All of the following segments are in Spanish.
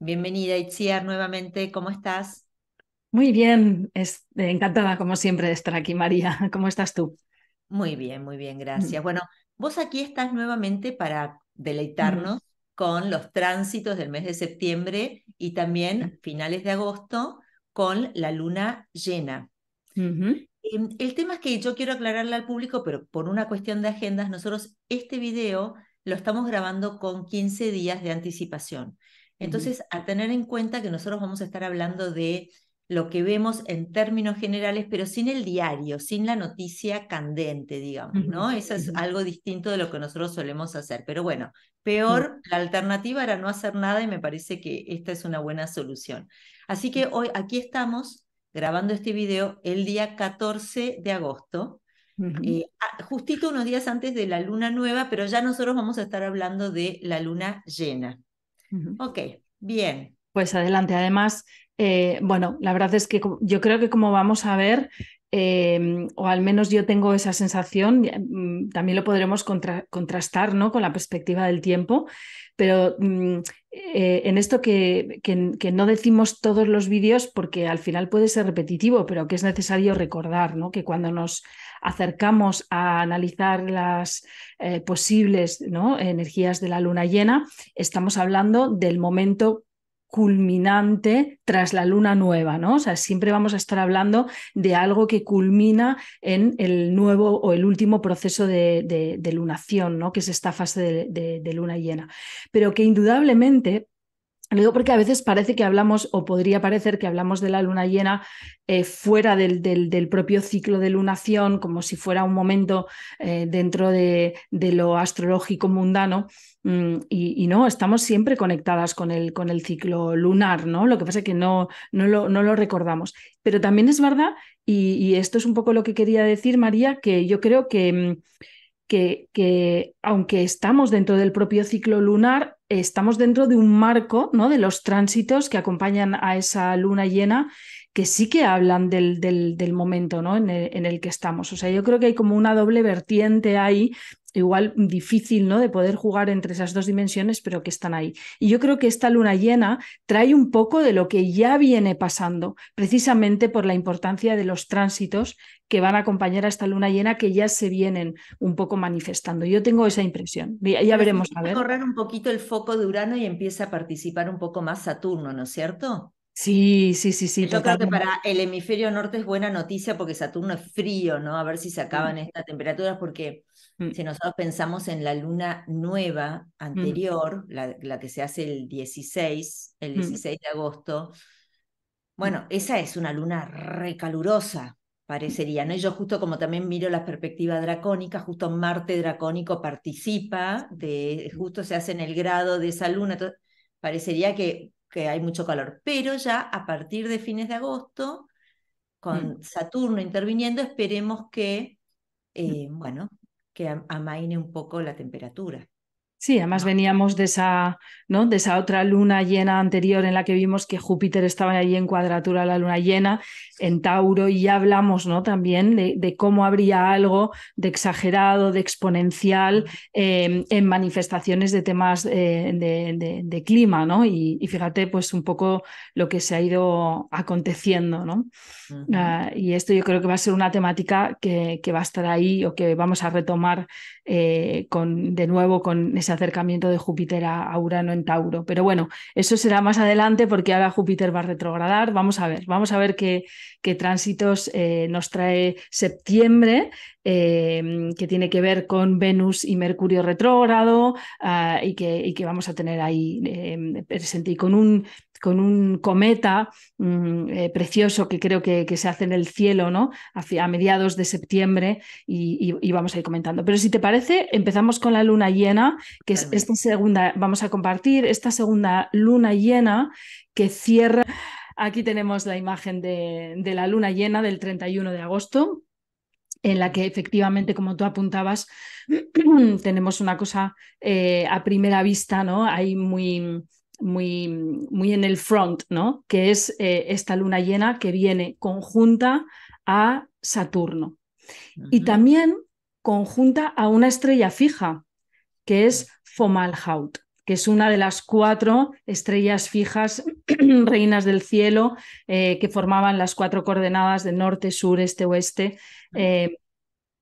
Bienvenida Itziar nuevamente, ¿cómo estás? Muy bien, eh, encantada como siempre de estar aquí, María. ¿Cómo estás tú? Muy bien, muy bien, mm. gracias. Bueno, vos aquí estás nuevamente para mm. deleitarnos con los tránsitos del mes de septiembre y también mm. finales de agosto con la luna llena. Em, el tema es que yo quiero aclararle al público, pero por una cuestión de agendas, nosotros este video lo estamos grabando con 15 días de anticipación. Entonces, a tener en cuenta que nosotros vamos a estar hablando de lo que vemos en términos generales, pero sin el diario, sin la noticia candente, digamos, ¿no? Eso es algo distinto de lo que nosotros solemos hacer. Pero bueno, peor, la alternativa era no hacer nada y me parece que esta es una buena solución. Así que hoy aquí estamos grabando este video el día 14 de agosto, eh, ah, justito unos días antes de la luna nueva, pero ya nosotros vamos a estar hablando de la luna llena. Ok, bien. Pues adelante. Además, eh, bueno, la verdad es que yo creo que como vamos a ver, em, o al menos yo tengo esa sensación, mm, también lo podremos contrastar ¿no? con la perspectiva del tiempo, pero mm, eh, en esto que, que, no decimos todos los vídeos porque al final puede ser repetitivo, pero que es necesario recordar, Que cuando nos acercamos a analizar las eh, posibles ¿no? energías de la luna llena, estamos hablando del momento culminante tras la luna nueva, ¿no? O sea, siempre vamos a estar hablando de algo que culmina en el nuevo o el último proceso de, de, lunación, ¿no? Que es esta fase de, de luna llena. Pero que indudablemente lo digo porque a veces parece que hablamos, o podría parecer que hablamos de la luna llena eh, fuera del, del, propio ciclo de lunación, como si fuera un momento eh, dentro de, lo astrológico mundano. Mm, y, no, estamos siempre conectadas con el, con el ciclo lunar, ¿no? Lo que pasa es que no, no, lo, no lo recordamos. Pero también es verdad, y, esto es un poco lo que quería decir, María, que yo creo que, mm, que, que aunque estamos dentro del propio ciclo lunar, estamos dentro de un marco ¿no? de los tránsitos que acompañan a esa luna llena que sí que hablan del, del, momento ¿no? en, en, el, que estamos. O sea, yo creo que hay como una doble vertiente ahí igual difícil, ¿no? De poder jugar entre esas dos dimensiones, pero que están ahí. Y yo creo que esta luna llena trae un poco de lo que ya viene pasando, precisamente por la importancia de los tránsitos que van a acompañar a esta luna llena que ya se vienen un poco manifestando. Yo tengo esa impresión. Ya, veremos veremos. A ver. Correr un poquito el foco de Urano y empieza a participar un poco más Saturno, ¿no es cierto? Sí, sí, sí, sí. Yo creo que para el hemisferio norte es buena noticia porque Saturno es frío, ¿no? A ver si se acaban estas temperaturas porque Mm. Si nosotros pensamos en la luna nueva mm. anterior, la, que se hace el 16, el 16 mm. de agosto, bueno, esa es una luna recalurosa, parecería, ¿no? yo justo como también miro las perspectivas dracónicas, justo Marte dracónico participa, de, justo se hace en el grado de esa luna, parecería que, que, hay mucho calor, pero ya a partir de fines de agosto, con Saturno interviniendo, esperemos que, eh, bueno, que amaine un poco la temperatura. Sí, además veníamos de esa, ¿no? de esa otra luna llena anterior en la que vimos que Júpiter estaba allí en cuadratura a la luna llena, en Tauro, y ya hablamos ¿no? también de, cómo habría algo de exagerado, de exponencial em, en manifestaciones de temas eh, de, clima, ¿no? Y, fíjate, pues un poco lo que se ha ido aconteciendo, ¿no? Ah, y esto yo creo que va a ser una temática que va a estar ahí o que vamos a retomar eh, con, de nuevo con ese acercamiento de Júpiter a, Urano en Tauro. Pero bueno, eso será más adelante porque ahora Júpiter va a retrogradar. Vamos a ver, vamos a ver qué, qué tránsitos eh, nos trae septiembre, eh, que tiene que ver con Venus y Mercurio retrógrado ah, y, que, y, que, vamos a tener ahí presente. Y con un con un cometa mm, eh, precioso que creo que, se hace en el cielo, ¿no? A, mediados de septiembre y, vamos a ir comentando. Pero si te parece, empezamos con la luna llena, que es esta segunda, vamos a compartir esta segunda luna llena que cierra. Aquí tenemos la imagen de, la luna llena del 31 de agosto, en la que efectivamente, como tú apuntabas, tenemos una cosa eh, a primera vista, ¿no? Hay muy muy, muy en el front, ¿no? Que es eh, esta luna llena que viene conjunta a Saturno. Y también conjunta a una estrella fija, que es Fomalhaut, que es una de las cuatro estrellas fijas, reinas del cielo, eh, que formaban las cuatro coordenadas de norte, sur, este, oeste,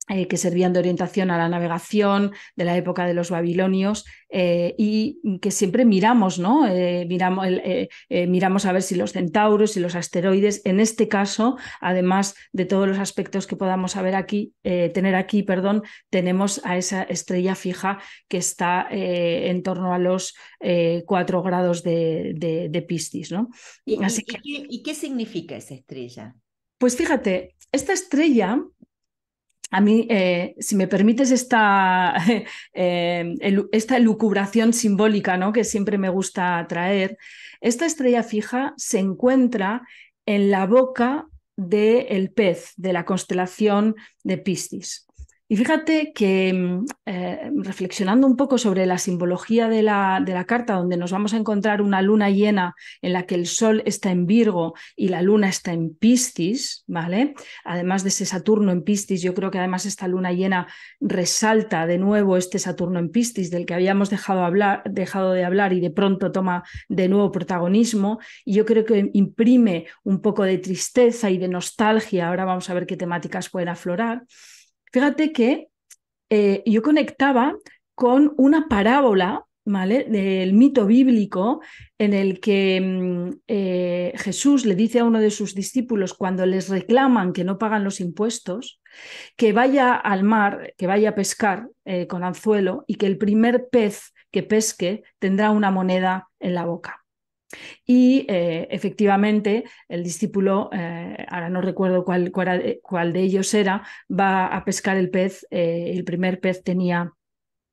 eh, que servían de orientación a la navegación de la época de los babilonios eh, y que siempre miramos, ¿no? Eh, miramos, miramos, a ver si los centauros y los asteroides, en este caso, además de todos los aspectos que podamos saber aquí, tener aquí, perdón, tenemos a esa estrella fija que está en torno a los cuatro grados de, Piscis, ¿no? ¿Y qué significa esa estrella? Pues fíjate, esta estrella a mí, eh, si me permites esta, eh, elucubración lucubración simbólica ¿no? que siempre me gusta traer, esta estrella fija se encuentra en la boca del pez, de la constelación de Piscis. Y fíjate que mm, eh, reflexionando un poco sobre la simbología de la, de la, carta, donde nos vamos a encontrar una luna llena en la que el sol está en Virgo y la luna está en Piscis, ¿vale? Además de ese Saturno en Piscis, yo creo que además esta luna llena resalta de nuevo este Saturno en Piscis del que habíamos dejado, hablar, dejado de hablar y de pronto toma de nuevo protagonismo. Y yo creo que imprime un poco de tristeza y de nostalgia. Ahora vamos a ver qué temáticas pueden aflorar. Fíjate que eh, yo conectaba con una parábola ¿vale? del mito bíblico en el que mm, eh, Jesús le dice a uno de sus discípulos cuando les reclaman que no pagan los impuestos, que vaya al mar, que vaya a pescar eh, con anzuelo y que el primer pez que pesque tendrá una moneda en la boca. Y eh, efectivamente, el discípulo, eh, ahora no recuerdo eh, cuál, de ellos era, va a pescar el pez, el primer pez tenía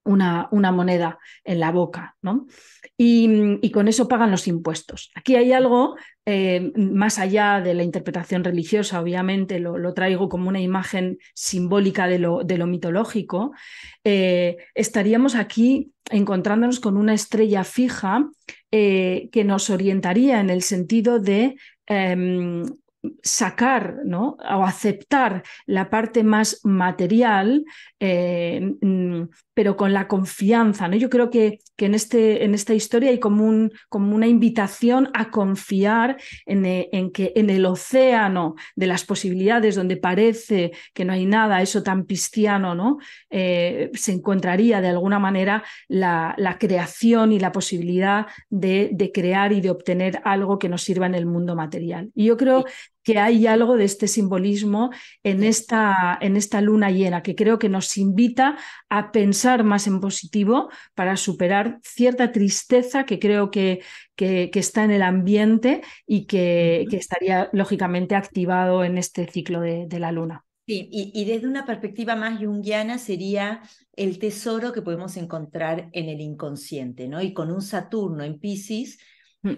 una, moneda en la boca, ¿no? Y, con eso pagan los impuestos. Aquí hay algo eh, más allá de la interpretación religiosa, obviamente lo, traigo como una imagen simbólica de lo, mitológico. Eh, estaríamos aquí encontrándonos con una estrella fija eh, que nos orientaría en el sentido de em, sacar ¿no? o aceptar la parte más material, eh, mm, pero con la confianza. ¿no? Yo creo que, que en, este, en, esta historia hay como, un, como una invitación a confiar en, eh, en, que en el océano de las posibilidades donde parece que no hay nada, eso tan pisciano, ¿no? Eh, se encontraría de alguna manera la, la creación y la posibilidad de, crear y de obtener algo que nos sirva en el mundo material. Y yo creo que hay algo de este simbolismo en esta, en esta luna llena, que creo que nos invita a pensar más en positivo para superar cierta tristeza que creo que, que, está en el ambiente y que, estaría lógicamente activado en este ciclo de, la luna. y, desde una perspectiva más junguiana sería el tesoro que podemos encontrar en el inconsciente, ¿no? Y con un Saturno en Pisces, mm.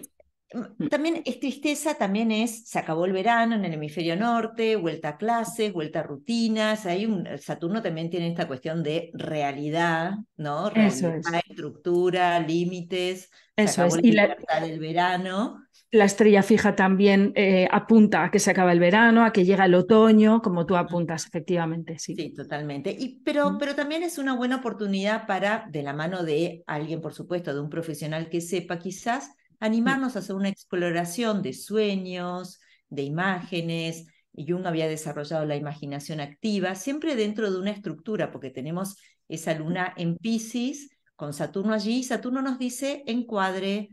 Mm, también es tristeza, también es, se acabó el verano en el hemisferio norte, vuelta a clases, vuelta a rutinas, hay un, eh, Saturno también tiene esta cuestión de realidad, ¿no? estructura, límites, Eso se es. y la, verano. La estrella fija también eh, apunta a que se acaba el verano, a que llega el otoño, como tú apuntas, efectivamente, sí. Sí, totalmente. Y, mm. pero, pero también es una buena oportunidad para, de la mano de alguien, por supuesto, de un profesional que sepa quizás, Animarnos a hacer una exploración de sueños, de imágenes. y Jung había desarrollado la imaginación activa, siempre dentro de una estructura, porque tenemos esa luna en Pisces con Saturno allí, y Saturno nos dice encuadre,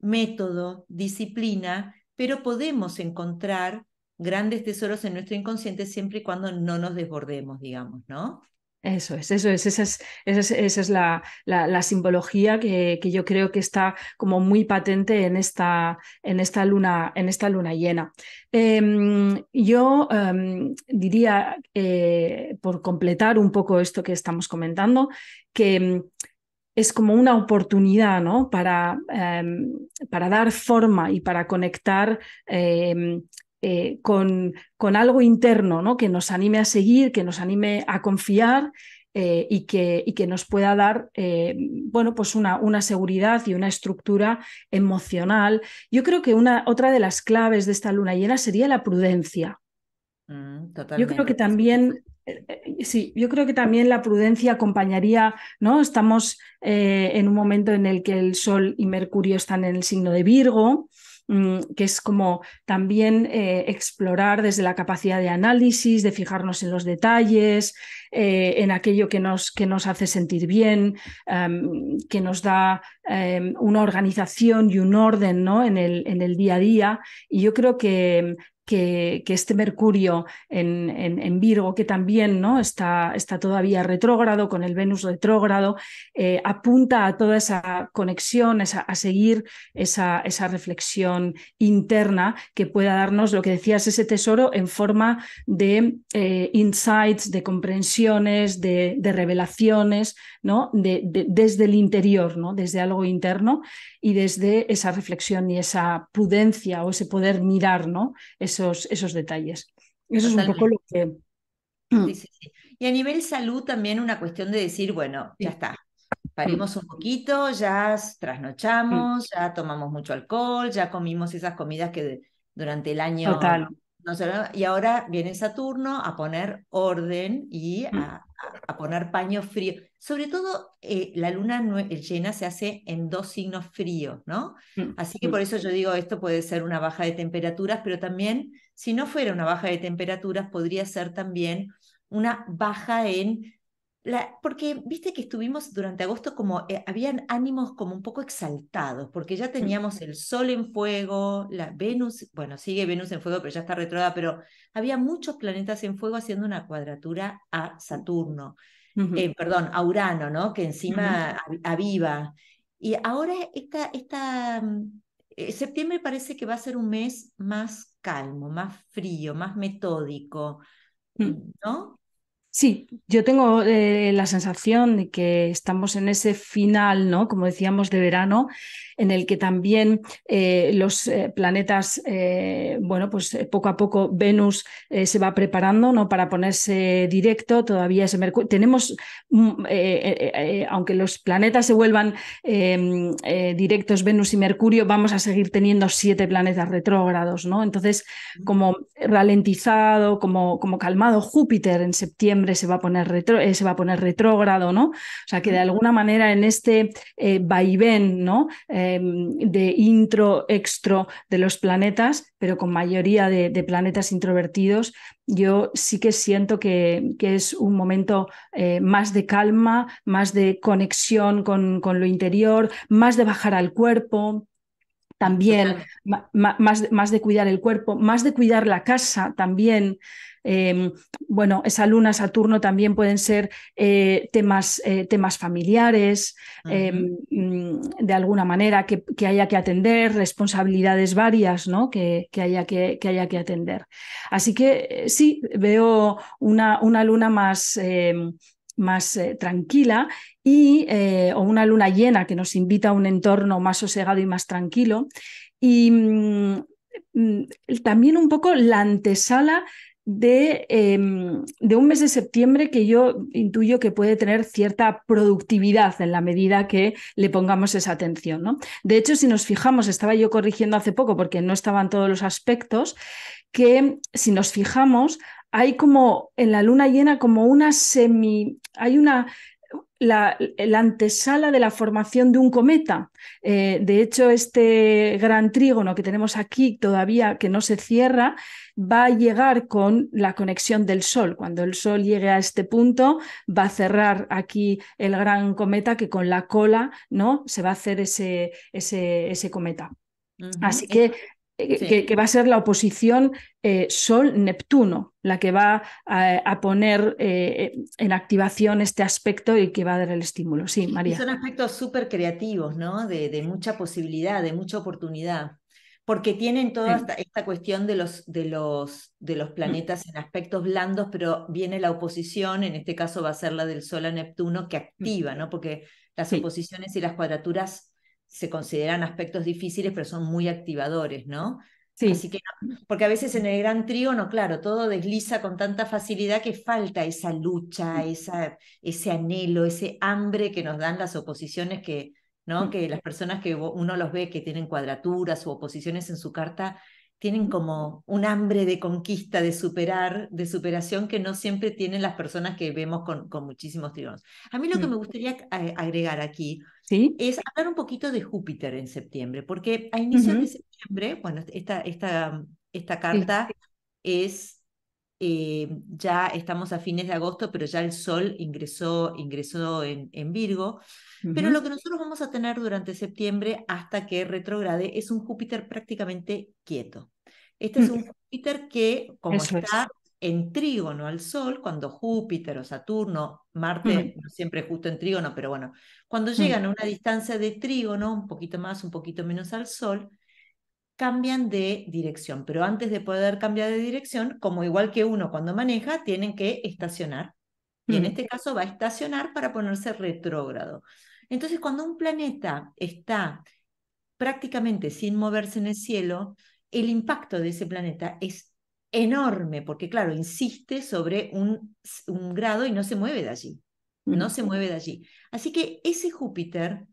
método, disciplina, pero podemos encontrar grandes tesoros en nuestro inconsciente siempre y cuando no nos desbordemos, digamos, ¿no? Eso es, eso es, esa es, la, la, simbología que, que, yo creo que está como muy patente en esta, en esta, luna, en esta luna llena. Em, yo em, diría, eh, por completar un poco esto que estamos comentando, que em, es como una oportunidad ¿no? para, para dar forma y para conectar eh, con, con, algo interno, ¿no? que nos anime a seguir, que nos anime a confiar eh, y, que, y, que, nos pueda dar eh, bueno, pues una, una, seguridad y una estructura emocional. Yo creo que una, otra de las claves de esta luna llena sería la prudencia. Mm, yo creo que también Sí, yo creo que también la prudencia acompañaría, ¿no? Estamos en un momento en el que el Sol y Mercurio están en el signo de Virgo, Mm, que es como también eh, explorar desde la capacidad de análisis, de fijarnos en los detalles, eh, en aquello que nos, que nos hace sentir bien, em, que nos da em, una organización y un orden ¿no? en, el, en el día a día. Y yo creo que que, este Mercurio en, en, Virgo, que también ¿no? está, está todavía retrógrado, con el Venus retrógrado, eh, apunta a toda esa conexión, a seguir esa, esa reflexión interna que pueda darnos lo que decías, ese tesoro en forma de eh, insights, de comprensiones, de, revelaciones, ¿no? desde el interior, ¿no? desde algo interno y desde esa reflexión y esa prudencia o ese poder mirar, ¿no? esos, detalles. Eso es un poco lo que... Y a nivel salud también una cuestión de decir, bueno, ya está, parimos mm. un poquito, ya trasnochamos, ya tomamos mucho alcohol, ya comimos esas comidas que durante el año Total y ahora viene Saturno a poner orden y mm. a, poner paño frío. Sobre todo eh, la luna eh, llena se hace en dos signos fríos, ¿no? Mm, Así que mm. por eso yo digo, esto puede ser una baja de temperaturas, pero también, si no fuera una baja de temperaturas, podría ser también una baja en porque viste que estuvimos durante agosto como, eh, habían ánimos como un poco exaltados, porque ya teníamos el Sol en fuego, la Venus, bueno, sigue Venus en fuego, pero ya está retrógrada, pero había muchos planetas en fuego haciendo una cuadratura a Saturno, eh, perdón, a Urano, ¿no? Que encima a aviva. Y ahora esta, esta, mm, eh, septiembre parece que va a ser un mes más calmo, más frío, más metódico, mm. ¿no? Sí, yo tengo eh, la sensación de que estamos en ese final, ¿no? Como decíamos, de verano, en el que también eh, los eh, planetas, bueno, pues poco a poco Venus se va preparando, ¿no? Para ponerse directo, todavía ese Mercurio. Tenemos, mm, aunque los planetas se vuelvan em, directos, Venus y Mercurio, vamos a seguir teniendo siete planetas retrógrados, ¿no? Entonces, como ralentizado, como, como calmado, Júpiter en septiembre se va a poner, eh, se va a poner retrógrado, ¿no? O sea, que de alguna manera en este eh, vaivén, ¿no? Em, de intro, extro de los planetas, pero con mayoría de, planetas introvertidos, yo sí que siento que, que es un momento eh, más de calma, más de conexión con, con lo interior, más de bajar al cuerpo, también, más, más, de cuidar el cuerpo, más de cuidar la casa también, Em, bueno, esa luna, Saturno también pueden ser eh, temas, eh, temas familiares, em, mm, de alguna manera, que, haya que atender, responsabilidades varias ¿no? que, haya que, que, haya que atender. Así que eh, sí, veo una, luna más em, más tranquila y, o una luna llena que nos invita a un entorno más sosegado y más tranquilo. Y mm, mm, también un poco la antesala Em, de, un mes de septiembre que yo intuyo que puede tener cierta productividad en la medida que le pongamos esa atención. ¿no? De hecho, si nos fijamos, estaba yo corrigiendo hace poco porque no estaban todos los aspectos, que si nos fijamos, hay como en la luna llena como una semi, hay una la, antesala de la formación de un cometa. Eh, de hecho, este gran trígono que tenemos aquí todavía que no se cierra va a llegar con la conexión del Sol. Cuando el Sol llegue a este punto, va a cerrar aquí el gran cometa que con la cola ¿no? se va a hacer ese, ese, ese cometa. Así que que, va a ser la oposición eh, Sol-Neptuno, la que va a, poner eh, en activación este aspecto y que va a dar el estímulo. Sí, María. son aspectos súper creativos, ¿no? De, mucha posibilidad, de mucha oportunidad, porque tienen toda esta, cuestión de los, de, los, de los planetas en aspectos blandos, pero viene la oposición, en este caso va a ser la del Sol a Neptuno, que mm. activa, ¿no? Porque las oposiciones y las cuadraturas se consideran aspectos difíciles, pero son muy activadores, ¿no? Sí. que, porque a veces en el gran trígono, claro, todo desliza con tanta facilidad que falta esa lucha, esa, ese anhelo, ese hambre que nos dan las oposiciones que, ¿no? Que las personas que uno los ve que tienen cuadraturas u oposiciones en su carta tienen como un hambre de conquista, de superar, de superación que no siempre tienen las personas que vemos con, con muchísimos trígonos. A mí lo que mm. me gustaría eh, agregar aquí es hablar un poquito de Júpiter en septiembre, porque a inicios de septiembre, bueno, esta, esta, esta carta es, eh, ya estamos a fines de agosto, pero ya el Sol ingresó, ingresó en, en Virgo, pero lo que nosotros vamos a tener durante septiembre hasta que retrograde es un Júpiter prácticamente quieto. Este es un mm. Júpiter que, como está en trígono al Sol, cuando Júpiter o Saturno, Marte no siempre justo en trígono, pero bueno, cuando mm. llegan a una distancia de trígono, un poquito más, un poquito menos al Sol, cambian de dirección. Pero antes de poder cambiar de dirección, como igual que uno cuando maneja, tienen que estacionar. Y en mm. este caso va a estacionar para ponerse retrógrado. Entonces, cuando un planeta está prácticamente sin moverse en el cielo, el impacto de ese planeta es enorme, porque claro, insiste sobre un, un grado y no se mueve de allí, no se mueve de allí. Así que ese Júpiter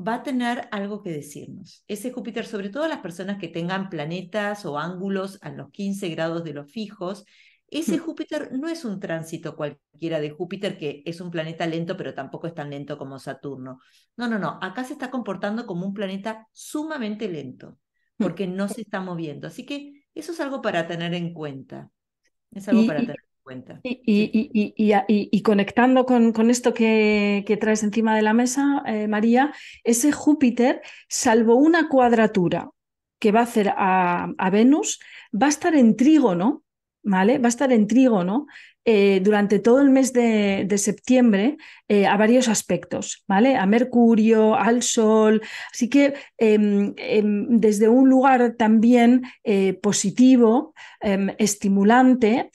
va a tener algo que decirnos. Ese Júpiter, sobre todo las personas que tengan planetas o ángulos a los 15 grados de los fijos, ese hmm. Júpiter no es un tránsito cualquiera de Júpiter, que es un planeta lento, pero tampoco es tan lento como Saturno. No, no, no. Acá se está comportando como un planeta sumamente lento, hmm. porque no se está moviendo. Así que eso es algo para tener en cuenta. Es algo para tener en cuenta. Y, conectando con, esto que, traes encima de la mesa, eh, María, ese Júpiter, salvo una cuadratura que va a hacer a, a Venus, va a estar en trígono Va a estar en trigo eh, durante todo el mes de, septiembre eh, a varios aspectos, ¿vale? A Mercurio, al Sol, así que em, em, desde un lugar también eh, positivo, em, estimulante,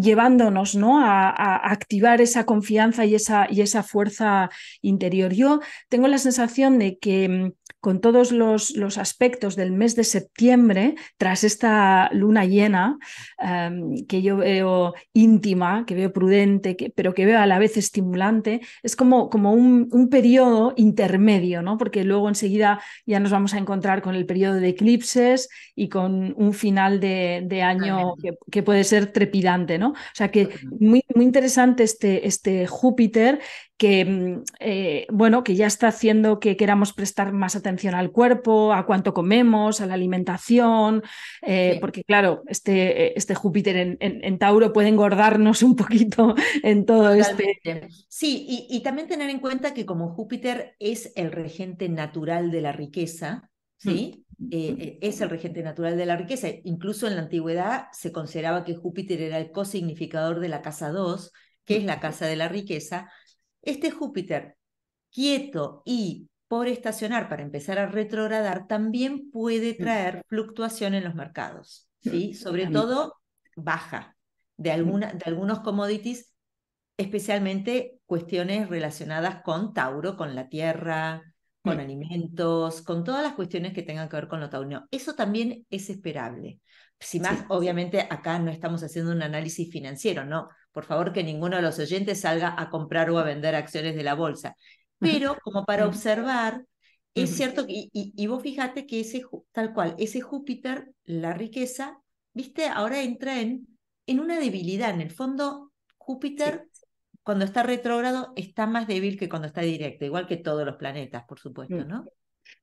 llevándonos ¿no? a, activar esa confianza y esa, y esa fuerza interior. Yo tengo la sensación de que mm, con todos los, aspectos del mes de septiembre, tras esta luna llena, em, que yo veo íntima, que veo prudente, pero que veo a la vez estimulante, es como, como un, periodo intermedio, ¿no? porque luego enseguida ya nos vamos a encontrar con el periodo de eclipses y con un final de, año que, que, puede ser trepidante. ¿no? O sea que muy, muy interesante este, este Júpiter que, mm, eh, bueno, que ya está haciendo que queramos prestar más atención al cuerpo, a cuánto comemos, a la alimentación, eh, porque claro, este, este Júpiter en, Tauro puede engordarnos un poquito en todo esto. este. Sí, y también tener en cuenta que como Júpiter es el regente natural de la riqueza, ¿sí? Eh, eh, es el regente natural de la riqueza. Incluso en la antigüedad se consideraba que Júpiter era el cosignificador de la casa 2, que es la casa de la riqueza. Este Júpiter, quieto y por estacionar para empezar a retrogradar, también puede mm. traer fluctuación en los mercados, mm, ¿sí? sobre todo baja de, mm. alguna, de algunos commodities, especialmente cuestiones relacionadas con Tauro, con la tierra, con mm. alimentos, con todas las cuestiones que tengan que ver con lo taurino. Eso también es esperable. Si más, obviamente acá no estamos haciendo un análisis financiero, ¿no? Por favor, que ninguno de los oyentes salga a comprar o a vender acciones de la bolsa. Pero como para mm. observar, es cierto, que, y, y vos fíjate que ese, tal cual, ese Júpiter, la riqueza, viste, ahora entra en, en una debilidad. En el fondo, Júpiter cuando está retrógrado está más débil que cuando está directo, igual que todos los planetas, por supuesto, mm. ¿no?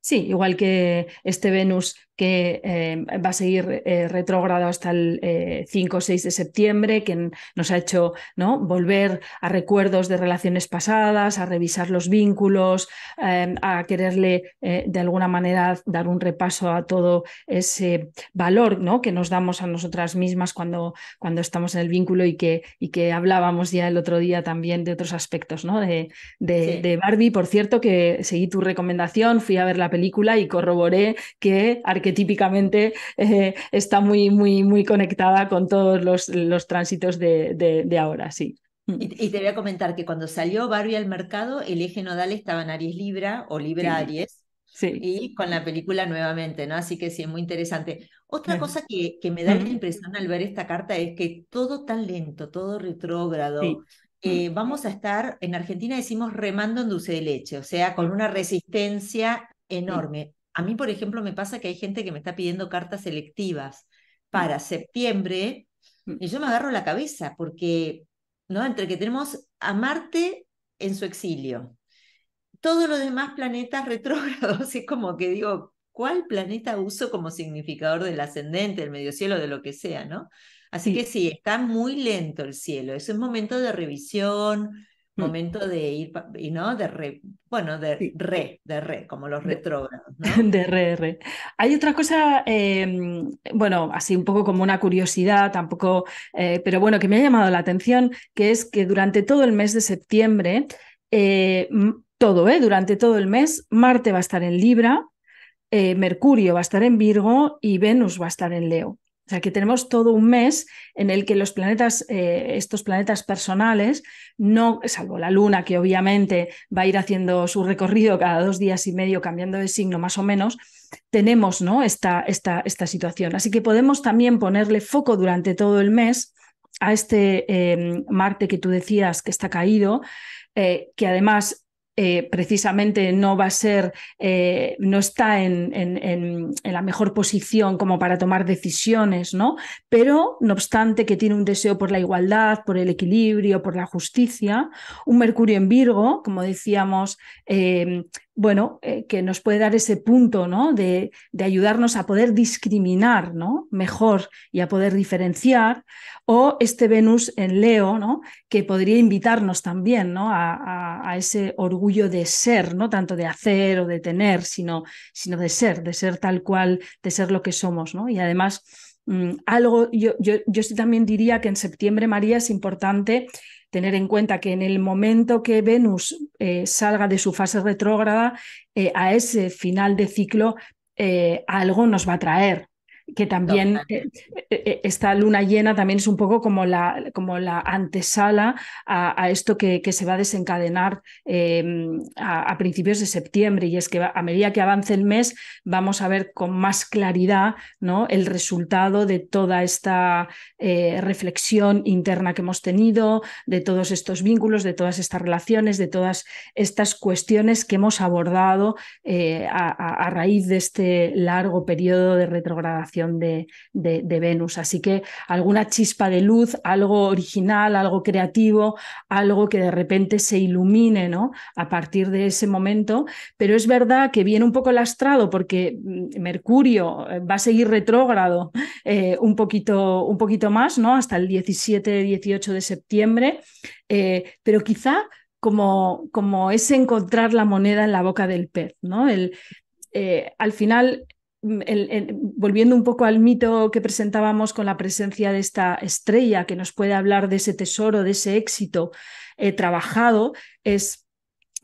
Sí, igual que este Venus que eh, va a seguir eh, retrógrado hasta el 5 eh, o 6 de septiembre, que nos ha hecho ¿no? volver a recuerdos de relaciones pasadas, a revisar los vínculos, a quererle de alguna manera dar un repaso a todo ese valor ¿no? que nos damos a nosotras mismas cuando, cuando estamos en el vínculo y que, y que hablábamos ya el otro día también de otros aspectos ¿no? de, de Barbie. Por cierto, que seguí tu recomendación, fui a ver la película y corroboré que arquetípicamente eh, está muy, muy, muy conectada con todos los, los tránsitos de, de, ahora, sí. Mm. Y, te voy a comentar que cuando salió Barbie al mercado, el eje nodal estaba en Aries Libra o Libra Aries. Y con la película nuevamente, ¿no? Así que sí, es muy interesante. Otra cosa que, que, me da la impresión al ver esta carta es que todo tan lento, todo retrógrado. Mm. Eh, vamos a estar, en Argentina decimos remando en dulce de leche, o sea, con una resistencia enorme. A mí, por ejemplo, me pasa que hay gente que me está pidiendo cartas selectivas mm. para septiembre mm. y yo me agarro la cabeza porque, ¿no? Entre que tenemos a Marte en su exilio, todos los demás planetas retrógrados, es como que digo, ¿cuál planeta uso como significador del ascendente, del medio cielo, de lo que sea, ¿no? Así que sí, está muy lento el cielo, es un momento de revisión, Mm. momento de ir, y no, de re, bueno, de re, de re, como los retrógrados. De re, re. Hay otra cosa, em, bueno, así un poco como una curiosidad, tampoco, eh, pero bueno, que me ha llamado la atención, que es que durante todo el mes de septiembre, eh, todo, ¿eh? durante todo el mes, Marte va a estar en Libra, eh, Mercurio va a estar en Virgo y Venus va a estar en Leo sea que tenemos todo un mes en el que los planetas, eh, estos planetas personales, no, salvo la Luna, que obviamente va a ir haciendo su recorrido cada dos días y medio, cambiando de signo más o menos, tenemos ¿no? esta, esta, esta situación. Así que podemos también ponerle foco durante todo el mes a este eh, Marte que tú decías que está caído, eh, que además eh, precisamente no va a ser, eh, no está en, la mejor posición como para tomar decisiones, ¿no? Pero, no obstante, que tiene un deseo por la igualdad, por el equilibrio, por la justicia, un Mercurio en Virgo, como decíamos, eh, bueno, eh, que nos puede dar ese punto, ¿no? De, ayudarnos a poder discriminar, ¿no? Mejor y a poder diferenciar. O este Venus en Leo, ¿no? Que podría invitarnos también, ¿no? A, ese orgullo de ser, ¿no? Tanto de hacer o de tener, sino, sino de ser, de ser tal cual, de ser lo que somos, ¿no? Y además, mm, algo, yo, yo, yo también diría que en septiembre, María, es importante tener en cuenta que en el momento que Venus eh, salga de su fase retrógrada, eh, a ese final de ciclo eh, algo nos va a traer, que también eh, eh, eh, esta luna llena también es un poco como la, como la antesala a, esto que, que, se va a desencadenar em, a, principios de septiembre y es que a medida que avance el mes vamos a ver con más claridad ¿no? el resultado de toda esta reflexión interna que hemos tenido, de todos estos vínculos, de todas estas relaciones, de todas estas cuestiones que hemos abordado a, a raíz de este largo periodo de retrogradación de, Venus. Así que alguna chispa de luz, algo original, algo creativo, algo que de repente se ilumine ¿no? a partir de ese momento. Pero es verdad que viene un poco lastrado porque mm, Mercurio eh, va a seguir retrógrado eh, un, poquito, un poquito más, ¿no? hasta el 17-18 de septiembre. Eh, pero quizá como, como es encontrar la moneda en la boca del pez, ¿no? El, al final Mm, volviendo un poco al mito que presentábamos con la presencia de esta estrella que nos puede hablar de ese tesoro, de ese éxito eh, trabajado, es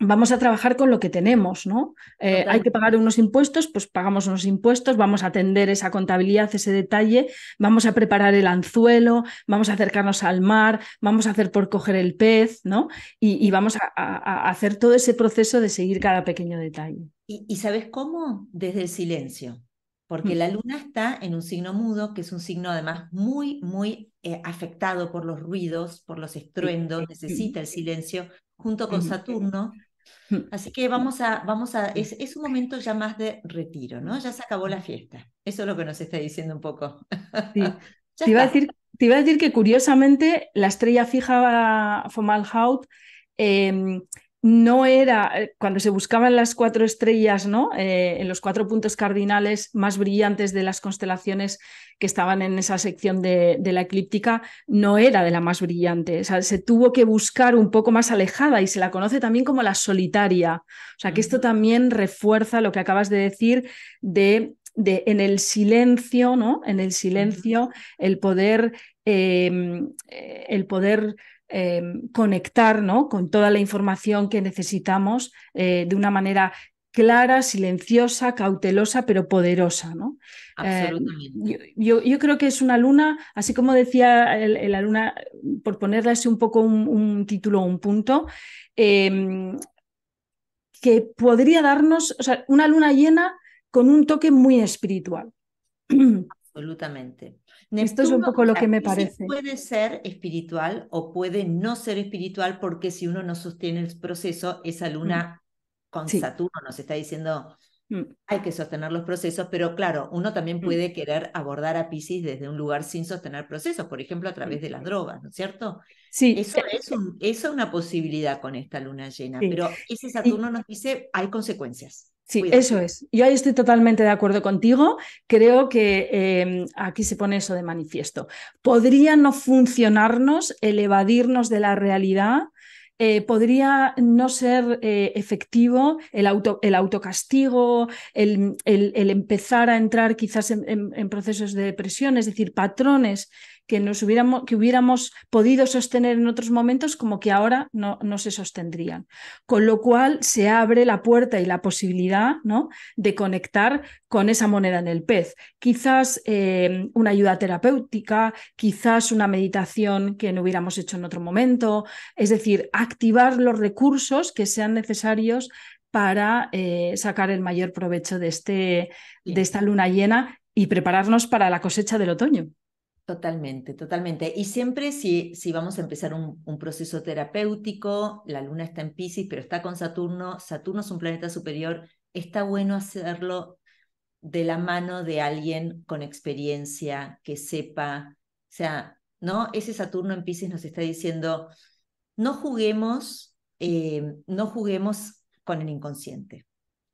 vamos a trabajar con lo que tenemos, ¿no? Eh, hay que pagar unos impuestos, pues pagamos unos impuestos, vamos a atender esa contabilidad, ese detalle, vamos a preparar el anzuelo, vamos a acercarnos al mar, vamos a hacer por coger el pez, ¿no? Y, vamos a, hacer todo ese proceso de seguir cada pequeño detalle. ¿Y sabes cómo? Desde el silencio porque mm. la luna está en un signo mudo, que es un signo además muy, muy eh, afectado por los ruidos, por los estruendos, necesita el silencio, junto con Saturno. Mm. Así que vamos a, vamos a, es, un momento ya más de retiro, ¿no? Ya se acabó la fiesta. Eso es lo que nos está diciendo un poco. te, iba a decir, te, iba a decir, que curiosamente la estrella fija Fomalhaut eh, no era, eh, cuando se buscaban las cuatro estrellas, ¿no? Eh, en los cuatro puntos cardinales más brillantes de las constelaciones que estaban en esa sección de, la eclíptica, no era de la más brillante. O sea, se tuvo que buscar un poco más alejada y se la conoce también como la solitaria. O sea, que esto también refuerza lo que acabas de decir de, de en el silencio, ¿no? En el silencio, el poder, em, eh, el poder Em, conectar con toda la información que necesitamos eh, de una manera clara, silenciosa, cautelosa, pero poderosa. ¿no? Eh, yo, creo que es una luna, así como decía la luna, por ponerle así un poco un, título un punto, em, que podría darnos, una luna llena con un toque muy espiritual. Absolutamente. Esto es un poco lo que me parece. Puede ser espiritual o puede no ser espiritual porque si uno no sostiene el proceso, esa mm. luna con Saturno nos está diciendo mm. hay que sostener los procesos, pero claro, uno también mm. puede querer abordar a Pisces desde un lugar sin sostener procesos, por ejemplo, a través de las drogas, ¿no es cierto? Sí. Eso es, una posibilidad con esta luna llena, pero ese Saturno nos dice hay consecuencias. Sí, eso es. Yo ahí estoy totalmente de acuerdo contigo. Creo que em, aquí se pone eso de manifiesto. Podría no funcionarnos el evadirnos de la realidad. Eh, podría no ser eh, efectivo el, auto, el autocastigo, el, el, empezar a entrar quizás en procesos de depresión, es decir, patrones que, nos hubiéramos, que hubiéramos podido sostener en otros momentos como que ahora no, no se sostendrían. Con lo cual se abre la puerta y la posibilidad ¿no? de conectar con esa moneda en el pez. Quizás eh, una ayuda terapéutica, quizás una meditación que no hubiéramos hecho en otro momento, es decir, activar los recursos que sean necesarios para eh, sacar el mayor provecho de, este, de esta luna llena y prepararnos para la cosecha del otoño. Totalmente, totalmente. Y siempre si, si vamos a empezar un, proceso terapéutico, la luna está en Pisces, pero está con Saturno, Saturno es un planeta superior, está bueno hacerlo de la mano de alguien con experiencia, que sepa, o sea, ¿no? Ese Saturno en Pisces nos está diciendo, no juguemos, eh, no juguemos con el inconsciente,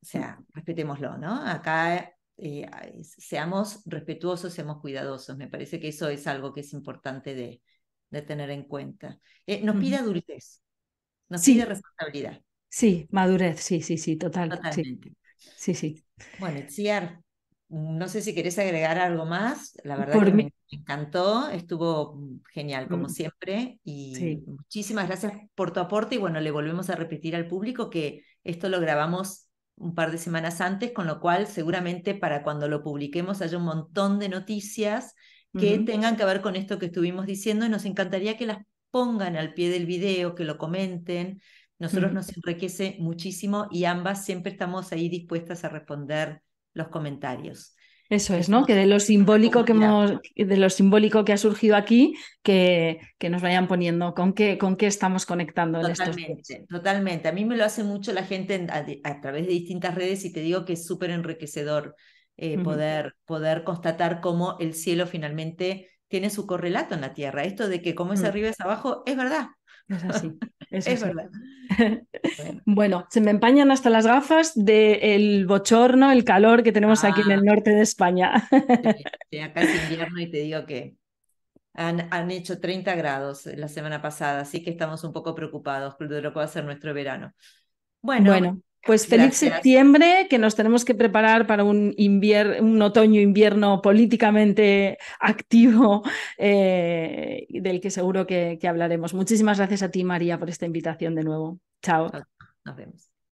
o sea, respetémoslo, ¿no? Acá eh, seamos respetuosos, seamos cuidadosos. Me parece que eso es algo que es importante de, tener en cuenta. Eh, nos pide adultez, nos pide responsabilidad. Sí, madurez, sí, sí, sí, total. Totalmente. Bueno, Ciar no sé si querés agregar algo más. La verdad que me encantó, estuvo mm, genial como mm. siempre. Y muchísimas gracias por tu aporte. Y bueno, le volvemos a repetir al público que esto lo grabamos un par de semanas antes, con lo cual seguramente para cuando lo publiquemos haya un montón de noticias que tengan que ver con esto que estuvimos diciendo y nos encantaría que las pongan al pie del video, que lo comenten. Nosotros nos enriquece muchísimo y ambas siempre estamos ahí dispuestas a responder los comentarios. Eso es, ¿no? Que de lo simbólico que hemos, de lo simbólico que ha surgido aquí, que, que nos vayan poniendo con qué, con qué estamos conectando totalmente, Totalmente. A mí me lo hace mucho la gente a, través de distintas redes y te digo que es súper enriquecedor eh, poder, poder constatar cómo el cielo finalmente tiene su correlato en la tierra. Esto de que como es mm. arriba es abajo, es verdad. Es así. Es, verdad. Bueno. se me empañan hasta las gafas del el bochorno, el calor que tenemos aquí en el ah. norte de España. Acá es invierno y te digo que han, han, hecho 30 grados la semana pasada, así que estamos un poco preocupados de lo que va a ser nuestro verano. Bueno, bueno. Pues feliz septiembre, que nos tenemos que preparar para un, un otoño-invierno políticamente activo, eh, del que seguro que hablaremos. Muchísimas gracias a ti, María, por esta invitación de nuevo. Chao. Nos vemos.